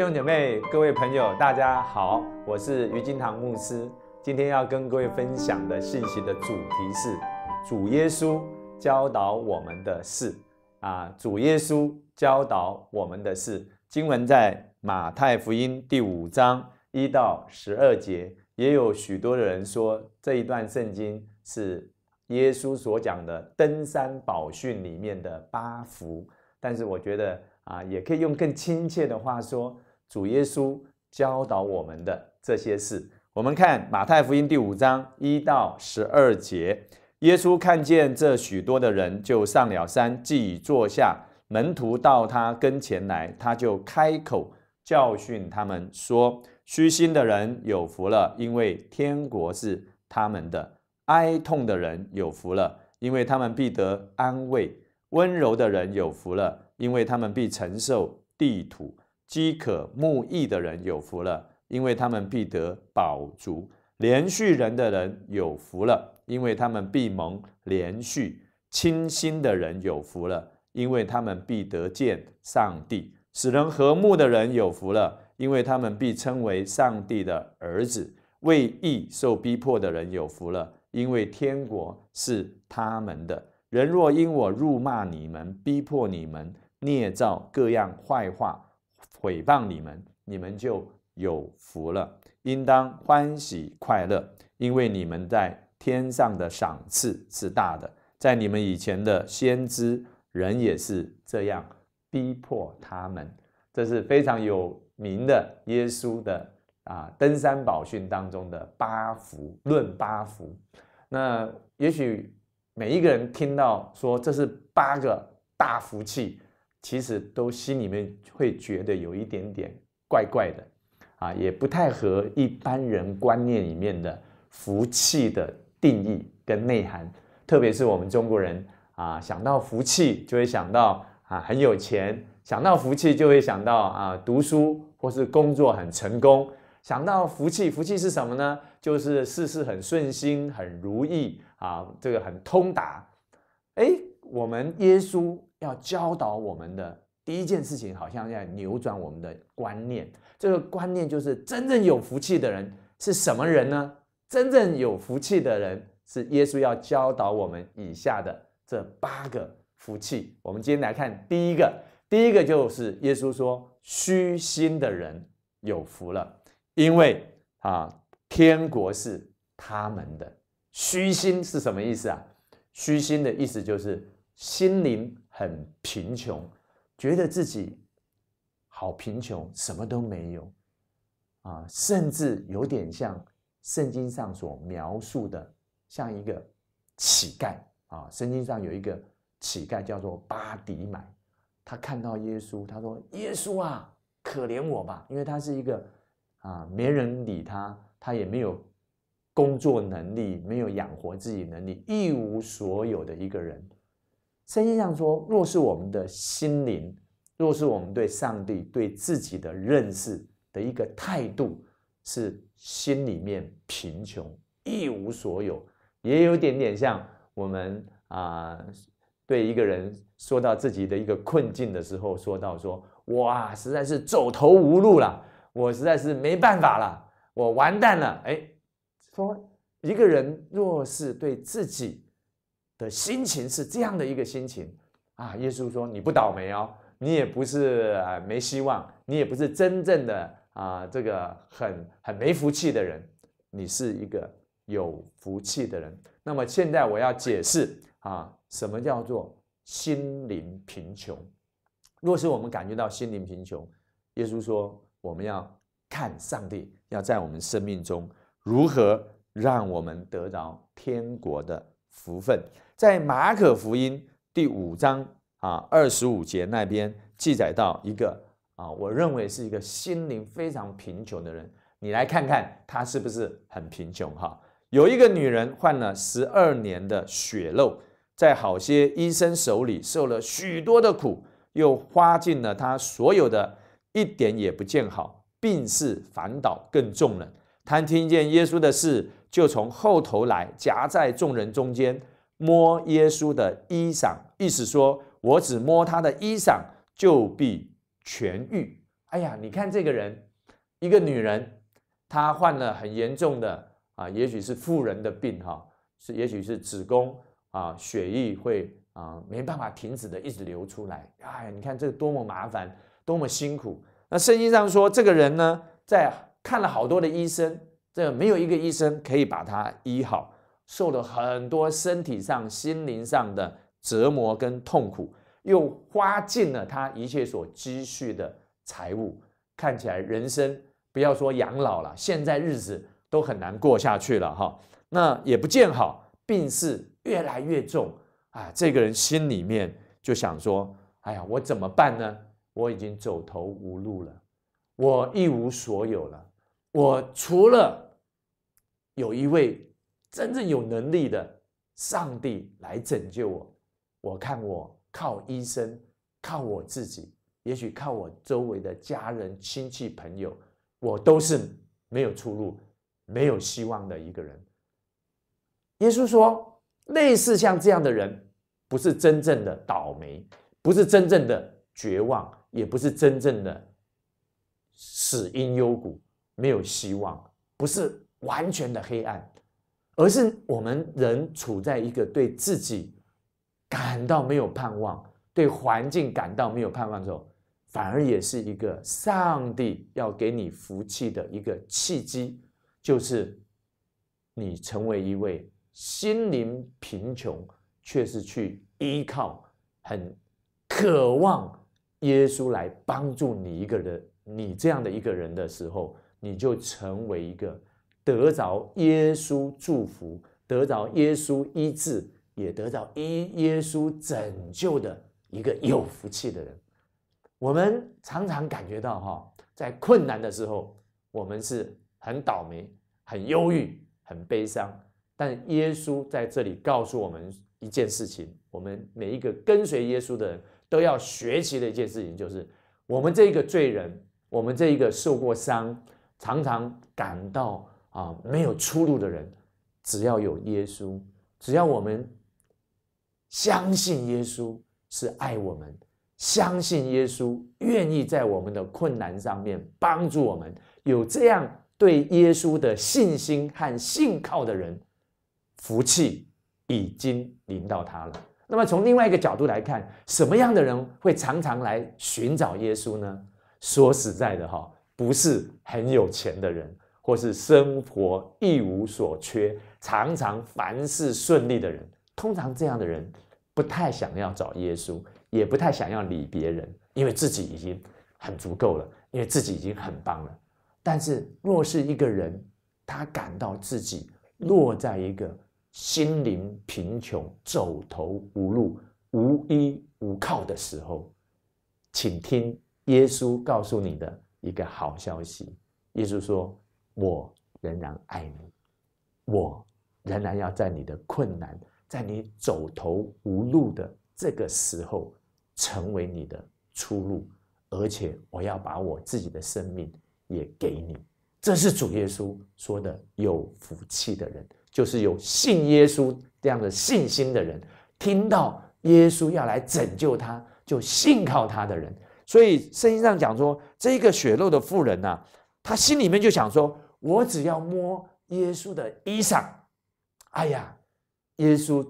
弟兄姐妹、各位朋友，大家好，我是于金堂牧师。今天要跟各位分享的信息的主题是：主耶稣教导我们的事。啊，主耶稣教导我们的事，经文在马太福音第五章一到十二节。也有许多的人说这一段圣经是耶稣所讲的登山宝训里面的八福，但是我觉得啊，也可以用更亲切的话说。主耶稣教导我们的这些事，我们看马太福音第五章一到十二节。耶稣看见这许多的人，就上了山，既已坐下，门徒到他跟前来，他就开口教训他们说：“虚心的人有福了，因为天国是他们的；哀痛的人有福了，因为他们必得安慰；温柔的人有福了，因为他们必承受地土。”饥渴慕义的人有福了，因为他们必得饱足；连续人的人有福了，因为他们必蒙连续；清心的人有福了，因为他们必得见上帝；使人和睦的人有福了，因为他们必称为上帝的儿子；为义受逼迫的人有福了，因为天国是他们的。人若因我辱骂你们、逼迫你们、捏造各样坏话，毁谤你们，你们就有福了，应当欢喜快乐，因为你们在天上的赏赐是大的。在你们以前的先知人也是这样逼迫他们，这是非常有名的耶稣的啊登山宝训当中的八福论八福。那也许每一个人听到说这是八个大福气。其实都心里面会觉得有一点点怪怪的，啊，也不太和一般人观念里面的福气的定义跟内涵。特别是我们中国人啊，想到福气就会想到啊很有钱，想到福气就会想到啊读书或是工作很成功。想到福气，福气是什么呢？就是事事很顺心，很如意啊，这个很通达。哎。我们耶稣要教导我们的第一件事情，好像要扭转我们的观念。这个观念就是真正有福气的人是什么人呢？真正有福气的人是耶稣要教导我们以下的这八个福气。我们今天来看第一个，第一个就是耶稣说：“虚心的人有福了，因为啊，天国是他们的。”虚心是什么意思啊？虚心的意思就是。心灵很贫穷，觉得自己好贫穷，什么都没有啊，甚至有点像圣经上所描述的，像一个乞丐啊。圣经上有一个乞丐叫做巴迪买，他看到耶稣，他说：“耶稣啊，可怜我吧！”因为他是一个啊，没人理他，他也没有工作能力，没有养活自己能力，一无所有的一个人。圣经上说，若是我们的心灵，若是我们对上帝对自己的认识的一个态度，是心里面贫穷一无所有，也有点点像我们啊，对一个人说到自己的一个困境的时候，说到说，哇，实在是走投无路了，我实在是没办法了，我完蛋了，哎，说一个人若是对自己。的心情是这样的一个心情啊！耶稣说：“你不倒霉哦，你也不是没希望，你也不是真正的啊，这个很很没福气的人，你是一个有福气的人。”那么现在我要解释啊，什么叫做心灵贫穷？若是我们感觉到心灵贫穷，耶稣说，我们要看上帝要在我们生命中如何让我们得到天国的福分。在马可福音第五章啊，二十五节那边记载到一个啊，我认为是一个心灵非常贫穷的人。你来看看他是不是很贫穷哈？有一个女人患了十二年的血漏，在好些医生手里受了许多的苦，又花尽了她所有的，一点也不见好，病势反倒更重了。她听见耶稣的事，就从后头来，夹在众人中间。摸耶稣的衣裳，意思说我只摸他的衣裳，就必痊愈。哎呀，你看这个人，一个女人，她患了很严重的啊，也许是妇人的病哈，是也许是子宫啊，血液会啊没办法停止的，一直流出来。哎，你看这个多么麻烦，多么辛苦。那圣经上说，这个人呢，在看了好多的医生，这没有一个医生可以把他医好。受了很多身体上、心灵上的折磨跟痛苦，又花尽了他一切所积蓄的财物，看起来人生不要说养老了，现在日子都很难过下去了哈。那也不见好，病势越来越重啊。这个人心里面就想说：“哎呀，我怎么办呢？我已经走投无路了，我一无所有了，我除了有一位。”真正有能力的上帝来拯救我。我看我靠医生，靠我自己，也许靠我周围的家人、亲戚、朋友，我都是没有出路、没有希望的一个人。耶稣说，类似像这样的人，不是真正的倒霉，不是真正的绝望，也不是真正的死因幽谷，没有希望，不是完全的黑暗。而是我们人处在一个对自己感到没有盼望、对环境感到没有盼望的时候，反而也是一个上帝要给你福气的一个契机，就是你成为一位心灵贫穷，却是去依靠、很渴望耶稣来帮助你一个人，你这样的一个人的时候，你就成为一个。得着耶稣祝福，得着耶稣医治，也得到耶耶稣拯救的一个有福气的人。我们常常感觉到哈，在困难的时候，我们是很倒霉、很忧郁、很悲伤。但耶稣在这里告诉我们一件事情：，我们每一个跟随耶稣的人都要学习的一件事情，就是我们这一个罪人，我们这一个受过伤，常常感到。啊，没有出路的人，只要有耶稣，只要我们相信耶稣是爱我们，相信耶稣愿意在我们的困难上面帮助我们，有这样对耶稣的信心和信靠的人，福气已经临到他了。那么从另外一个角度来看，什么样的人会常常来寻找耶稣呢？说实在的，哈，不是很有钱的人。或是生活一无所缺，常常凡事顺利的人，通常这样的人不太想要找耶稣，也不太想要理别人，因为自己已经很足够了，因为自己已经很棒了。但是若是一个人，他感到自己落在一个心灵贫穷、走投无路、无依无靠的时候，请听耶稣告诉你的一个好消息。耶稣说。我仍然爱你，我仍然要在你的困难，在你走投无路的这个时候，成为你的出路，而且我要把我自己的生命也给你。这是主耶稣说的：有福气的人，就是有信耶稣这样的信心的人，听到耶稣要来拯救他，就信靠他的人。所以圣经上讲说，这个血肉的妇人呐，他心里面就想说。我只要摸耶稣的衣裳，哎呀，耶稣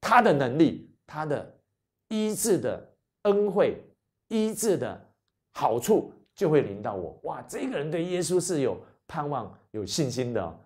他的能力，他的医治的恩惠，医治的好处就会临到我。哇，这个人对耶稣是有盼望、有信心的。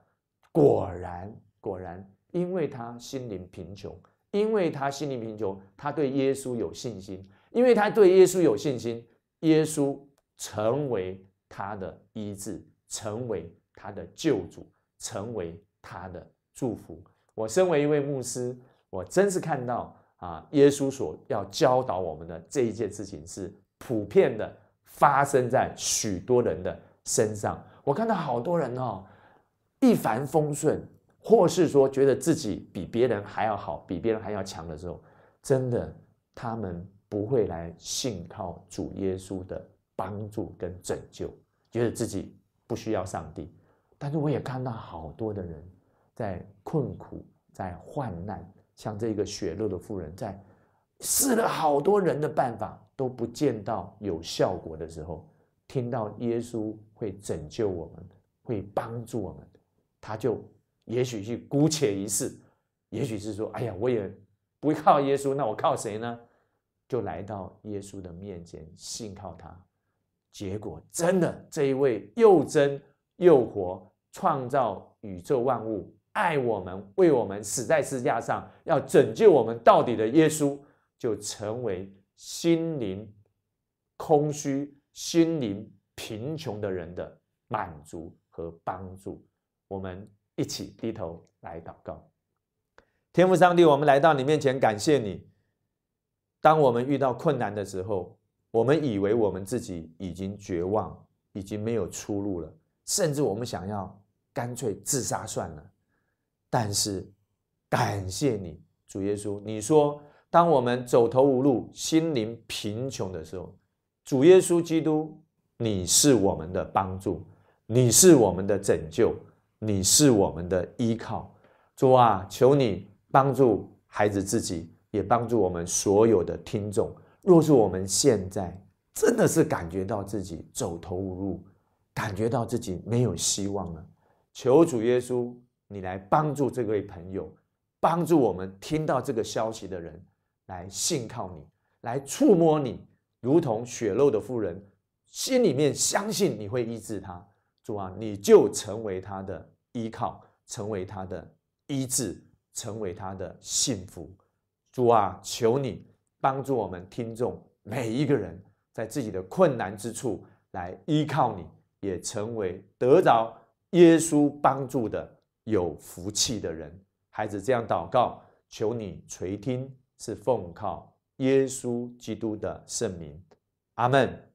果然，果然，因为他心灵贫穷，因为他心灵贫穷，他对耶稣有信心，因为他对耶稣有信心，耶稣成为他的医治，成为。他的救主成为他的祝福。我身为一位牧师，我真是看到啊，耶稣所要教导我们的这一件事情是普遍的，发生在许多人的身上。我看到好多人哦，一帆风顺，或是说觉得自己比别人还要好，比别人还要强的时候，真的他们不会来信靠主耶稣的帮助跟拯救，觉得自己不需要上帝。但是我也看到好多的人在困苦、在患难，像这个血肉的妇人，在试了好多人的办法都不见到有效果的时候，听到耶稣会拯救我们、会帮助我们，他就也许是姑且一试，也许是说：“哎呀，我也不会靠耶稣，那我靠谁呢？”就来到耶稣的面前信靠他，结果真的这一位又真又活。创造宇宙万物、爱我们、为我们死在十字架上、要拯救我们到底的耶稣，就成为心灵空虚、心灵贫穷的人的满足和帮助。我们一起低头来祷告，天父上帝，我们来到你面前，感谢你。当我们遇到困难的时候，我们以为我们自己已经绝望，已经没有出路了，甚至我们想要。干脆自杀算了。但是感谢你，主耶稣，你说，当我们走投无路、心灵贫穷的时候，主耶稣基督，你是我们的帮助，你是我们的拯救，你是我们的依靠。主啊，求你帮助孩子自己，也帮助我们所有的听众。若是我们现在真的是感觉到自己走投无路，感觉到自己没有希望了。求主耶稣，你来帮助这位朋友，帮助我们听到这个消息的人，来信靠你，来触摸你，如同血肉的妇人，心里面相信你会医治他。主啊，你就成为他的依靠，成为他的医治，成为他的幸福。主啊，求你帮助我们听众每一个人，在自己的困难之处来依靠你，也成为得着。耶稣帮助的有福气的人，孩子这样祷告：求你垂听，是奉靠耶稣基督的圣名，阿门。